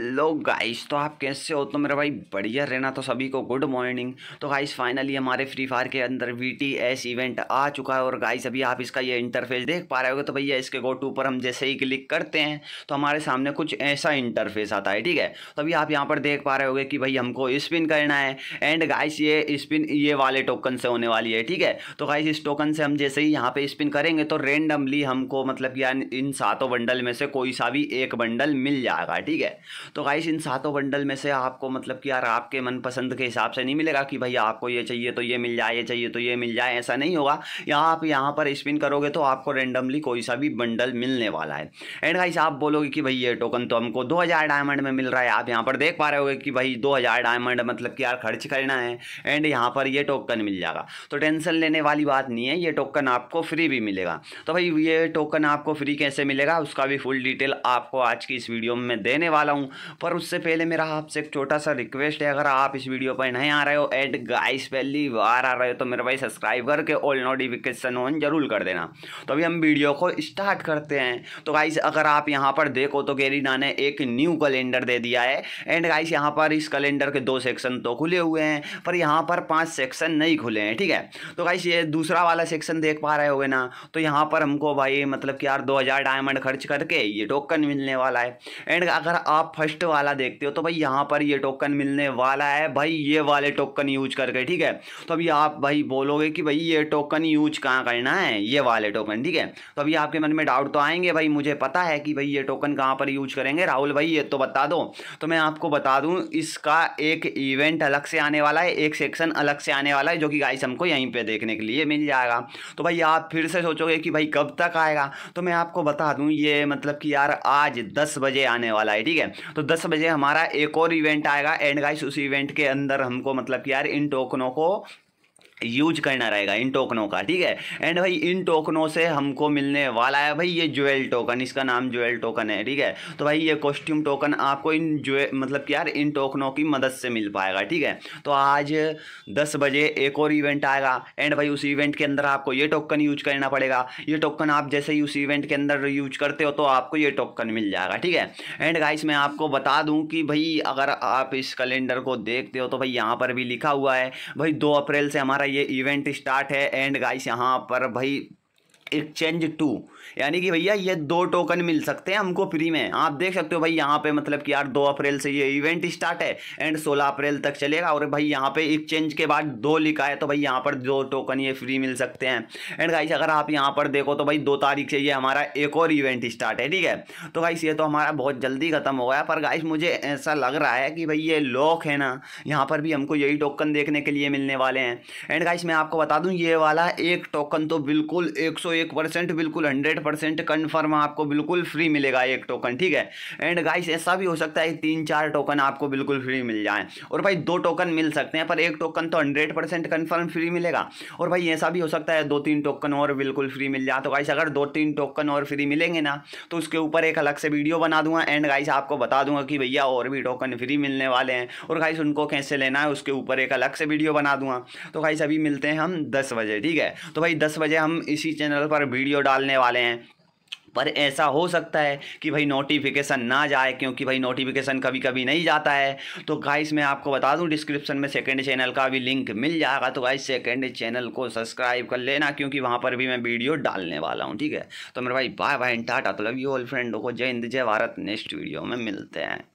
लो guys तो आप कैसे हो तो मेरा भाई बढ़िया रहना तो सभी को गुड मॉर्निंग तो गाइस फाइनली हमारे फ्री फायर के अंदर वी टी एस इवेंट आ चुका है और गाइस अभी आप इसका ये इंटरफेस देख पा रहे होगे तो भैया इसके गो टू पर हम जैसे ही क्लिक करते हैं तो हमारे सामने कुछ ऐसा इंटरफेस आता है ठीक है तो अभी आप यहाँ पर देख पा रहे हो कि भाई हमको स्पिन करना है एंड गाइस ये स्पिन ये वाले टोकन से होने वाली है ठीक है तो गाइस इस टोकन से हम जैसे ही यहाँ पर स्पिन करेंगे तो रेंडमली हमको मतलब कि इन सातों बंडल में से कोई सा भी एक बंडल मिल जाएगा ठीक है तो गाइस इन सातों बंडल में से आपको मतलब कि यार आपके मनपसंद के हिसाब से नहीं मिलेगा कि भैया आपको ये चाहिए तो ये मिल जाए ये चाहिए तो ये मिल जाए ऐसा नहीं होगा या आप यहाँ पर स्पिन करोगे तो आपको रेंडमली कोई सा भी बंडल मिलने वाला है एंड गाइस आप बोलोगे कि भाई ये टोकन तो हमको दो डायमंड में मिल रहा है आप यहाँ पर देख पा रहे हो कि भाई दो डायमंड मतलब कि यार खर्च करना है एंड यहाँ पर ये टोकन मिल जाएगा तो टेंशन लेने वाली बात नहीं है ये टोकन आपको फ्री भी मिलेगा तो भाई ये टोकन आपको फ्री कैसे मिलेगा उसका भी फुल डिटेल आपको आज की इस वीडियो में देने वाला हूँ पर उससे पहले मेरा आपसे एक छोटा सा रिक्वेस्ट है अगर आप इस वीडियो पर नहीं आ रहे हो एंड गाइस पहली बार आ रहे हो तो मेरे भाई सब्सक्राइब करके ऑल नोटिफिकेशन ऑन जरूर कर देना तो अभी हम वीडियो को स्टार्ट करते हैं तो गाइस अगर आप यहाँ पर देखो तो गेरीना ने एक न्यू कैलेंडर दे दिया है एंड गाइस यहाँ पर इस कैलेंडर के दो सेक्शन तो खुले हुए हैं पर यहाँ पर पाँच सेक्शन नहीं खुले हैं ठीक है तो गाइस ये दूसरा वाला सेक्शन देख पा रहे हो ना तो यहाँ पर हमको भाई मतलब कि यार दो डायमंड खर्च करके ये टोकन मिलने वाला है एंड अगर आप फर्स्ट वाला देखते हो तो भाई यहाँ पर ये टोकन मिलने वाला है भाई ये वाले टोकन यूज करके ठीक है तो अभी आप भाई बोलोगे कि भाई ये टोकन यूज कहाँ करना है ये वाले टोकन ठीक है तो अभी आपके मन में डाउट तो आएंगे भाई मुझे पता है कि भाई ये टोकन कहाँ पर यूज करेंगे राहुल भाई ये तो बता दो तो मैं आपको बता दूँ इसका एक इवेंट अलग से आने वाला है एक सेक्शन अलग से आने वाला है जो कि गाइस हमको यहीं पर देखने के लिए मिल जाएगा तो भाई आप फिर से सोचोगे कि भाई कब तक आएगा तो मैं आपको बता दूँ ये मतलब कि यार आज दस बजे आने वाला है ठीक है तो दस बजे हमारा एक और इवेंट आएगा एंड गाइस उस इवेंट के अंदर हमको मतलब कि यार इन टोकनों को यूज करना रहेगा इन टोकनों का ठीक है एंड भाई इन टोकनों से हमको मिलने वाला है भाई ये ज्वेल टोकन इसका नाम ज्वेल टोकन है ठीक है तो भाई ये कॉस्ट्यूम टोकन आपको इन ज्वे मतलब कि यार इन टोकनों की मदद से मिल पाएगा ठीक है तो आज दस बजे एक और इवेंट आएगा एंड भाई उस इवेंट के अंदर आपको ये टोकन यूज करना पड़ेगा ये टोकन आप जैसे ही उस इवेंट के अंदर यूज करते हो तो आपको ये टोकन मिल जाएगा ठीक है एंड गाइस मैं आपको बता दूं कि भाई अगर आप इस कैलेंडर को देखते हो तो भाई यहाँ पर भी लिखा हुआ है भाई दो अप्रैल से हमारा ये इवेंट स्टार्ट है एंड गाइस यहाँ पर भाई एक्सचेंज टू यानी कि भैया ये दो टोकन मिल सकते हैं हमको फ्री में आप देख सकते हो भाई यहाँ पे मतलब कि यार दो अप्रैल से ये इवेंट स्टार्ट है एंड सोलह अप्रैल तक चलेगा और भाई यहाँ पे एक्सचेंज के बाद दो लिखा है तो भाई यहाँ पर दो टोकन ये फ्री मिल सकते हैं एंड गाइस अगर आप यहाँ पर देखो तो भाई दो तारीख से ये हमारा एक और इवेंट स्टार्ट है ठीक है तो गाइस ये तो हमारा बहुत जल्दी खत्म हो गया पर गाइस मुझे ऐसा लग रहा है कि भाई ये लॉक है ना यहाँ पर भी हमको यही टोकन देखने के लिए मिलने वाले हैं एंड गाइस मैं आपको बता दूँ ये वाला एक टोकन तो बिल्कुल एक एक परसेंट बिल्कुल हंड्रेड परसेंट कन्फर्म आपको बिल्कुल फ्री मिलेगा एक टोकन ठीक है एंड गाइस ऐसा भी हो सकता है तीन चार टोकन आपको बिल्कुल फ्री मिल जाए और भाई दो टोकन मिल सकते हैं पर एक टोकन तो हंड्रेड परसेंट कन्फर्म फ्री मिलेगा और भाई ऐसा भी हो सकता है दो तीन टोकन और बिल्कुल फ्री मिल जाए तो गाइस अगर दो तीन टोकन और फ्री मिलेंगे ना तो उसके ऊपर एक अलग से वीडियो बना दूंगा एंड गाइस आपको बता दूंगा कि भैया और भी टोकन फ्री मिलने वाले हैं और गाइस उनको कैसे लेना है उसके ऊपर एक अलग से वीडियो बना दूंगा तो गाइस अभी मिलते हैं हम दस बजे ठीक है तो भाई दस बजे हम इसी चैनल पर पर वीडियो डालने वाले हैं पर ऐसा हो सकता है कि भाई नोटिफिकेशन ना जाए क्योंकि भाई नोटिफिकेशन कभी कभी नहीं जाता है तो गाइस मैं आपको बता दूं डिस्क्रिप्शन में सेकंड चैनल का भी लिंक मिल जाएगा तो गाइस सेकंड चैनल को सब्सक्राइब कर लेना क्योंकि वहां पर भी मैं वीडियो डालने वाला हूँ ठीक है तो मेरे भाई बाय बाय टाटा तो लव यू ऑल फ्रेंडों को जय हिंद जय भारत नेक्स्ट वीडियो में मिलते हैं